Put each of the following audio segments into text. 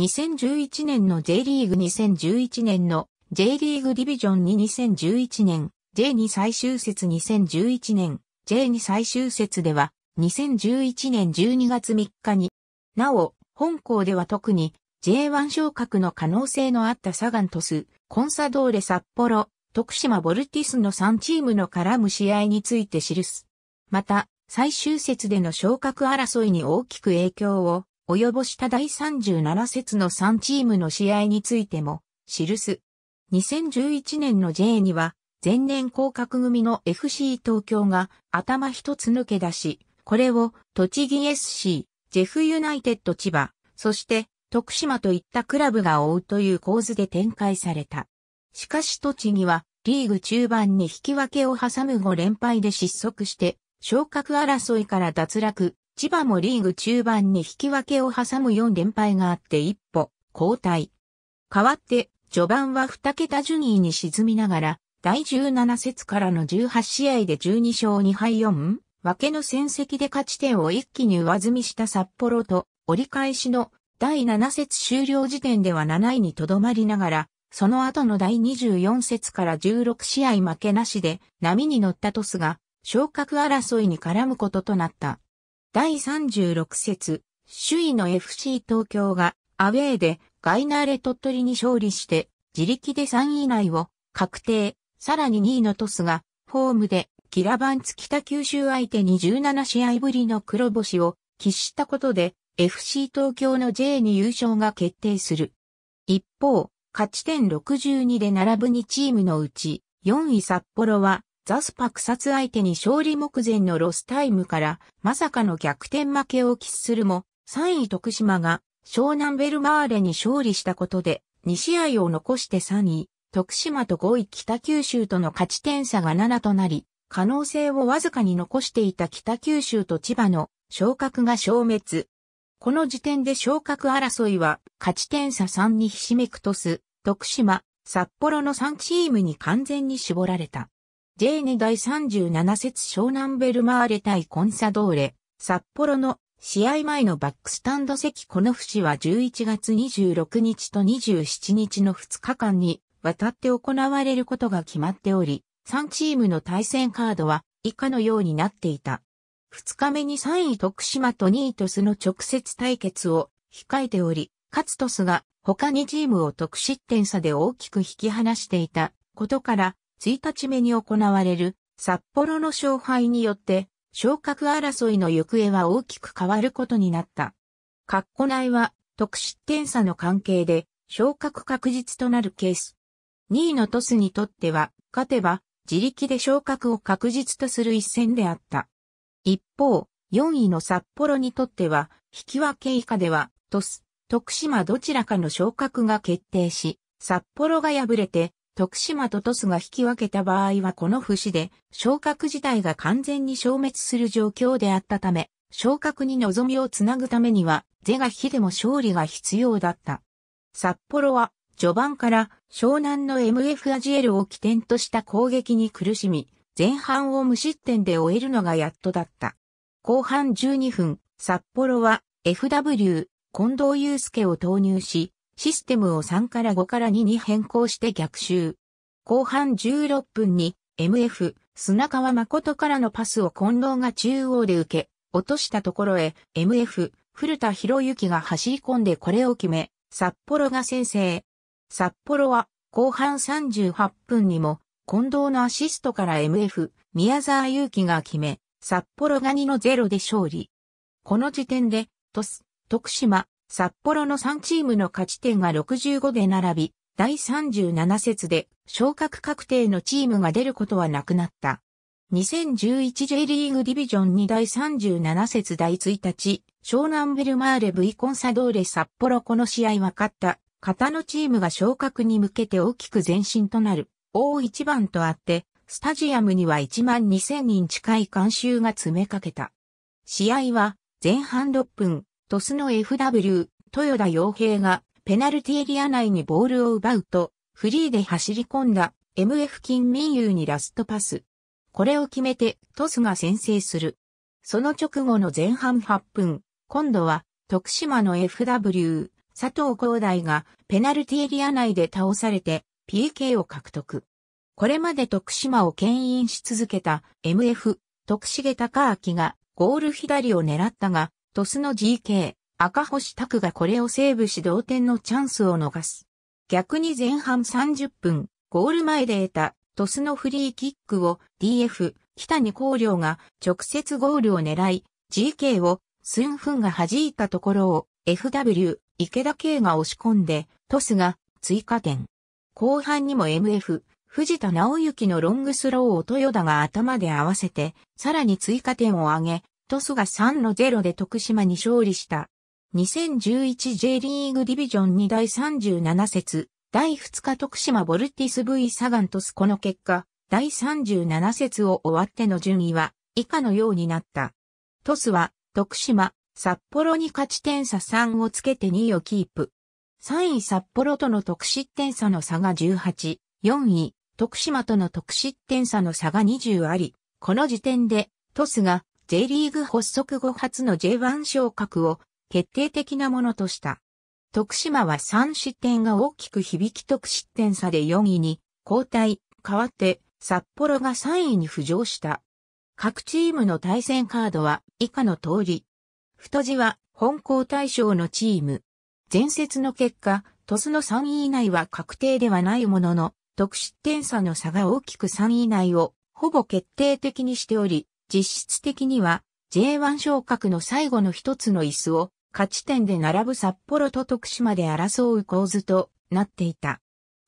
2011年の J リーグ2011年の J リーグディビジョン2 2011年 J2 最終節2011年 J2 最終節では2011年12月3日になお本校では特に J1 昇格の可能性のあったサガントス、コンサドーレ札幌、徳島ボルティスの3チームの絡む試合について記す。また、最終節での昇格争いに大きく影響を及ぼした第37節の3チームの試合についても、記す。2011年の J には、前年降格組の FC 東京が頭一つ抜け出し、これを栃木 SC、ジェフユナイテッド千葉、そして徳島といったクラブが追うという構図で展開された。しかし栃木はリーグ中盤に引き分けを挟む5連敗で失速して昇格争いから脱落、千葉もリーグ中盤に引き分けを挟む4連敗があって一歩後退。代わって、序盤は2桁順位に沈みながら、第17節からの18試合で12勝2敗4分けの戦績で勝ち点を一気に上積みした札幌と、折り返しの第7節終了時点では7位にとどまりながら、その後の第24節から16試合負けなしで波に乗ったトスが昇格争いに絡むこととなった。第36節、首位の FC 東京がアウェーでガイナーレ鳥取に勝利して、自力で3位以内を確定。さらに2位のトスが、ホームでキラバンツ北九州相手に17試合ぶりの黒星を喫したことで、FC 東京の J に優勝が決定する。一方、勝ち点62で並ぶ2チームのうち、4位札幌はザスパ草津相手に勝利目前のロスタイムから、まさかの逆転負けを喫するも、3位徳島が湘南ベルマーレに勝利したことで、2試合を残して3位、徳島と5位北九州との勝ち点差が7となり、可能性をわずかに残していた北九州と千葉の昇格が消滅。この時点で昇格争いは勝ち点差3にひしめくとす、徳島、札幌の3チームに完全に絞られた。J2 第37節湘南ベルマーレ対コンサドーレ、札幌の試合前のバックスタンド席この節は11月26日と27日の2日間にわたって行われることが決まっており、3チームの対戦カードは以下のようになっていた。2日目に3位徳島と2位トスの直接対決を控えており、勝つトスが他にチームを得失点差で大きく引き離していたことから、1日目に行われる札幌の勝敗によって昇格争いの行方は大きく変わることになった。カッコ内は得失点差の関係で昇格確実となるケース。2位のトスにとっては勝てば自力で昇格を確実とする一戦であった。一方、4位の札幌にとっては引き分け以下ではトス、徳島どちらかの昇格が決定し、札幌が敗れて徳島と鳥栖が引き分けた場合はこの節で昇格自体が完全に消滅する状況であったため、昇格に望みをつなぐためには、是が非でも勝利が必要だった。札幌は、序盤から湘南の MF アジエルを起点とした攻撃に苦しみ、前半を無失点で終えるのがやっとだった。後半12分、札幌は FW 近藤祐介を投入し、システムを3から5から2に変更して逆襲。後半16分に MF 砂川誠からのパスを近藤が中央で受け、落としたところへ MF 古田博之が走り込んでこれを決め、札幌が先制。札幌は後半38分にも近藤のアシストから MF 宮沢祐樹が決め、札幌が2の0で勝利。この時点で、トス、徳島、札幌の3チームの勝ち点が65で並び、第37節で昇格確定のチームが出ることはなくなった。2011J リーグディビジョン2第37節第1日、湘南ベルマーレ V コンサドーレ札幌この試合は勝った、型のチームが昇格に向けて大きく前進となる、大一番とあって、スタジアムには1万2000人近い観衆が詰めかけた。試合は前半6分、トスの FW、豊田洋平がペナルティエリア内にボールを奪うと、フリーで走り込んだ MF 金民友にラストパス。これを決めてトスが先制する。その直後の前半8分、今度は徳島の FW、佐藤光大がペナルティエリア内で倒されて PK を獲得。これまで徳島を牽引し続けた MF、徳重隆明がゴール左を狙ったがトスの GK、赤星拓がこれをセーブし同点のチャンスを逃す。逆に前半30分、ゴール前で得たトスのフリーキックを DF、北に光陵が直接ゴールを狙い、GK をスンフンが弾いたところを FW、池田圭が押し込んで、トスが追加点。後半にも MF、藤田直之のロングスローを豊田が頭で合わせて、さらに追加点を上げ、トスが3の0で徳島に勝利した。2011J リーグディビジョン2第37節、第2日徳島ボルティス V サガントスこの結果、第37節を終わっての順位は以下のようになった。トスは徳島、札幌に勝ち点差3をつけて2位をキープ。3位札幌との得失点差の差が18、4位徳島との得失点差の差が20あり、この時点でトスが J リーグ発足後初の J1 昇格を決定的なものとした。徳島は3失点が大きく響き得失点差で4位に交代、代わって札幌が3位に浮上した。各チームの対戦カードは以下の通り。太字は本校対象のチーム。前節の結果、鳥栖の3位以内は確定ではないものの、得失点差の差が大きく3位以内をほぼ決定的にしており、実質的には J1 昇格の最後の一つの椅子を勝ち点で並ぶ札幌と徳島で争う構図となっていた。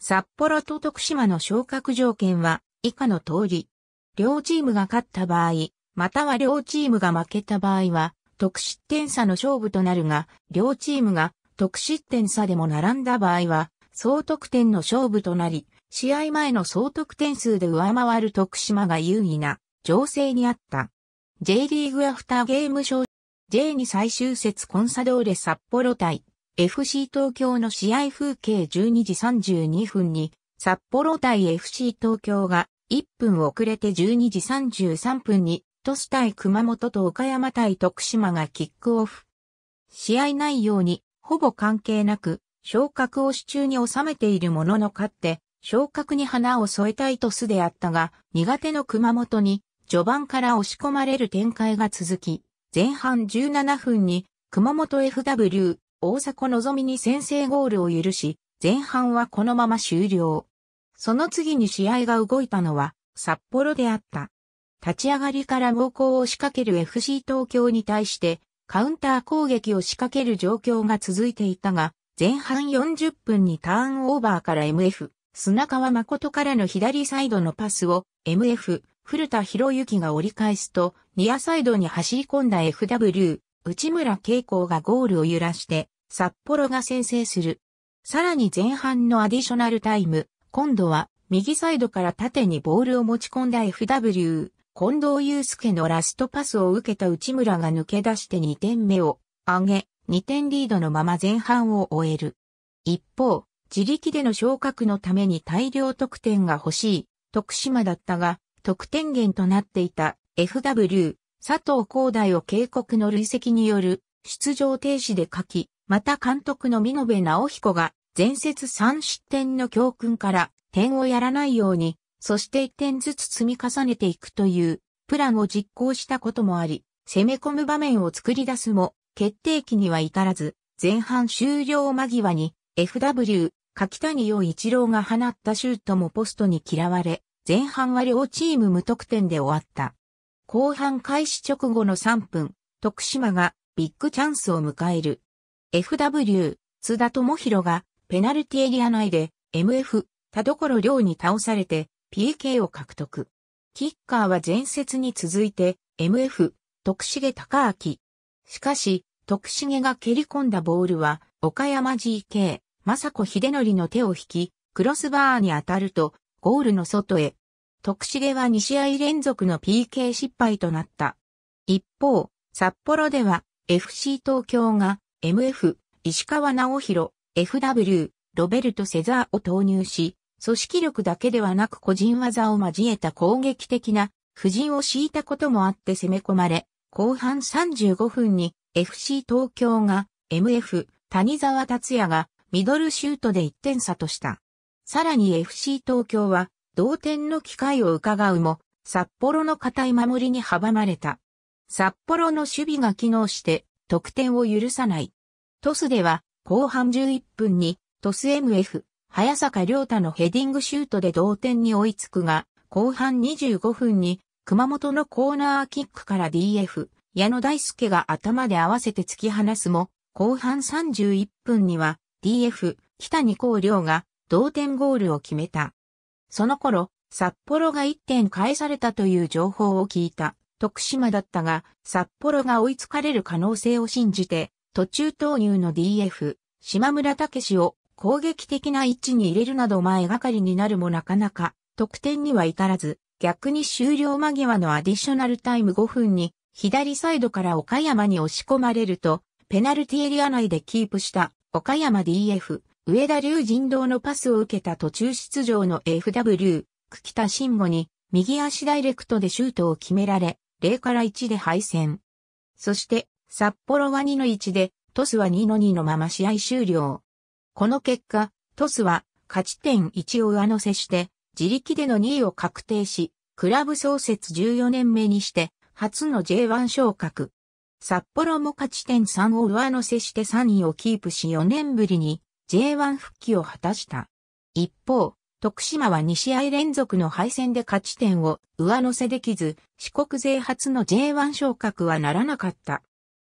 札幌と徳島の昇格条件は以下の通り。両チームが勝った場合、または両チームが負けた場合は、得失点差の勝負となるが、両チームが得失点差でも並んだ場合は、総得点の勝負となり、試合前の総得点数で上回る徳島が優位な情勢にあった。J リーグアフターゲームショー J2 最終節コンサドーレ札幌対 FC 東京の試合風景12時32分に札幌対 FC 東京が1分遅れて12時33分にトス対熊本と岡山対徳島がキックオフ。試合内容にほぼ関係なく昇格を手中に収めているものの勝って昇格に花を添えたいトスであったが苦手の熊本に序盤から押し込まれる展開が続き、前半17分に熊本 FW 大迫望みに先制ゴールを許し、前半はこのまま終了。その次に試合が動いたのは札幌であった。立ち上がりから猛攻を仕掛ける FC 東京に対してカウンター攻撃を仕掛ける状況が続いていたが、前半40分にターンオーバーから MF、砂川誠からの左サイドのパスを MF、古田博之が折り返すと、ニアサイドに走り込んだ FW、内村恵光がゴールを揺らして、札幌が先制する。さらに前半のアディショナルタイム、今度は右サイドから縦にボールを持ち込んだ FW、近藤祐介のラストパスを受けた内村が抜け出して2点目を上げ、2点リードのまま前半を終える。一方、自力での昇格のために大量得点が欲しい、徳島だったが、得点源となっていた FW 佐藤光大を警告の累積による出場停止で書き、また監督の見延直彦が前節3失点の教訓から点をやらないように、そして1点ずつ積み重ねていくというプランを実行したこともあり、攻め込む場面を作り出すも決定機には至らず、前半終了間際に FW 柿谷陽一郎が放ったシュートもポストに嫌われ、前半は両チーム無得点で終わった。後半開始直後の3分、徳島がビッグチャンスを迎える。FW、津田智弘がペナルティエリア内で MF、田所亮に倒されて PK を獲得。キッカーは前節に続いて MF、徳重高明。しかし、徳重が蹴り込んだボールは岡山 GK、雅子秀則の手を引き、クロスバーに当たると、ゴールの外へ徳重は2試合連続の PK 失敗となった。一方、札幌では FC 東京が MF、石川直弘、FW、ロベルト・セザーを投入し、組織力だけではなく個人技を交えた攻撃的な布陣を敷いたこともあって攻め込まれ、後半35分に FC 東京が MF 谷沢達也がミドルシュートで1点差とした。さらに FC 東京は同点の機会を伺うも、札幌の堅い守りに阻まれた。札幌の守備が機能して得点を許さない。トスでは後半11分にトス MF、早坂良太のヘディングシュートで同点に追いつくが、後半25分に熊本のコーナーキックから DF、矢野大輔が頭で合わせて突き放すも、後半31分には DF、北二光亮が同点ゴールを決めた。その頃、札幌が1点返されたという情報を聞いた徳島だったが、札幌が追いつかれる可能性を信じて、途中投入の DF、島村武を攻撃的な位置に入れるなど前がかりになるもなかなか得点には至らず、逆に終了間際のアディショナルタイム5分に左サイドから岡山に押し込まれると、ペナルティエリア内でキープした岡山 DF、上田竜人道のパスを受けた途中出場の FW、久田慎吾に、右足ダイレクトでシュートを決められ、0から1で敗戦。そして、札幌は2の1で、トスは2の2のまま試合終了。この結果、トスは勝ち点1を上乗せして、自力での2位を確定し、クラブ創設14年目にして、初の J1 昇格。札幌も勝ち点3を上乗せして3位をキープし4年ぶりに J1 復帰を果たした。一方、徳島は2試合連続の敗戦で勝ち点を上乗せできず、四国勢初の J1 昇格はならなかった。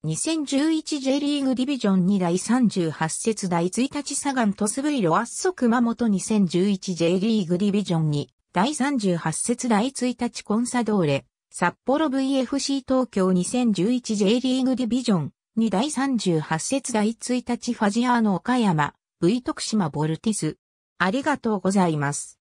2011J リーグディビジョン2第38節第1日サガントスブイロアッソ熊本 2011J リーグディビジョン2第38節第1日コンサドーレ札幌 VFC 東京 2011J リーグディビジョン2第38節第1日ファジアーノ岡山 V 徳島ボルティス。ありがとうございます。